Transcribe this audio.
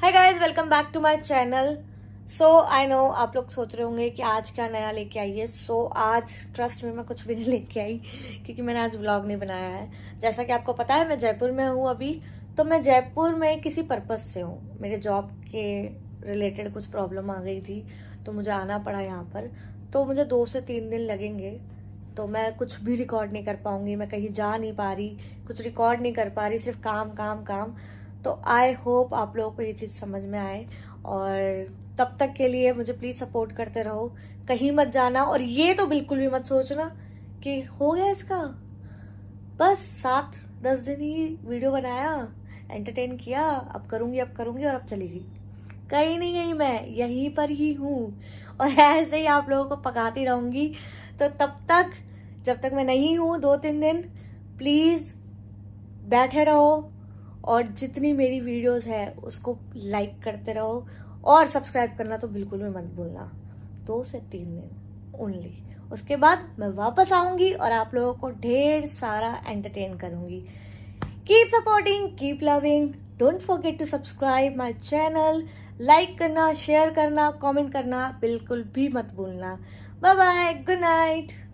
hi guys welcome back to my channel so I know आप लोग सोच रहे होंगे कि आज क्या नया लेके आई है सो so, आज ट्रस्ट में मैं कुछ भी नहीं लेके आई क्योंकि मैंने आज व्लॉग नहीं बनाया है जैसा कि आपको पता है मैं जयपुर में हूँ अभी तो मैं जयपुर में किसी पर्पज़ से हूँ मेरे जॉब के रिलेटेड कुछ प्रॉब्लम आ गई थी तो मुझे आना पड़ा यहाँ पर तो मुझे दो से तीन दिन लगेंगे तो मैं कुछ भी रिकॉर्ड नहीं कर पाऊंगी मैं कहीं जा नहीं पा रही कुछ रिकॉर्ड नहीं कर पा रही सिर्फ काम काम काम तो आई होप आप लोगों को ये चीज़ समझ में आए और तब तक के लिए मुझे प्लीज़ सपोर्ट करते रहो कहीं मत जाना और ये तो बिल्कुल भी मत सोचना कि हो गया इसका बस सात दस दिन ही वीडियो बनाया एंटरटेन किया अब करूँगी अब करूँगी और अब चली गई कहीं नहीं गई मैं यहीं पर ही हूँ और ऐसे ही आप लोगों को पकाती रहूँगी तो तब तक जब तक मैं नहीं हूँ दो तीन दिन प्लीज़ बैठे रहो और जितनी मेरी वीडियोस है उसको लाइक करते रहो और सब्सक्राइब करना तो बिल्कुल भी मत भूलना दो से तीन दिन ओनली उसके बाद मैं वापस आऊंगी और आप लोगों को ढेर सारा एंटरटेन करूंगी keep supporting keep loving don't forget to subscribe my channel like करना शेयर करना कमेंट करना बिल्कुल भी मत भूलना बाय बाय गुड नाइट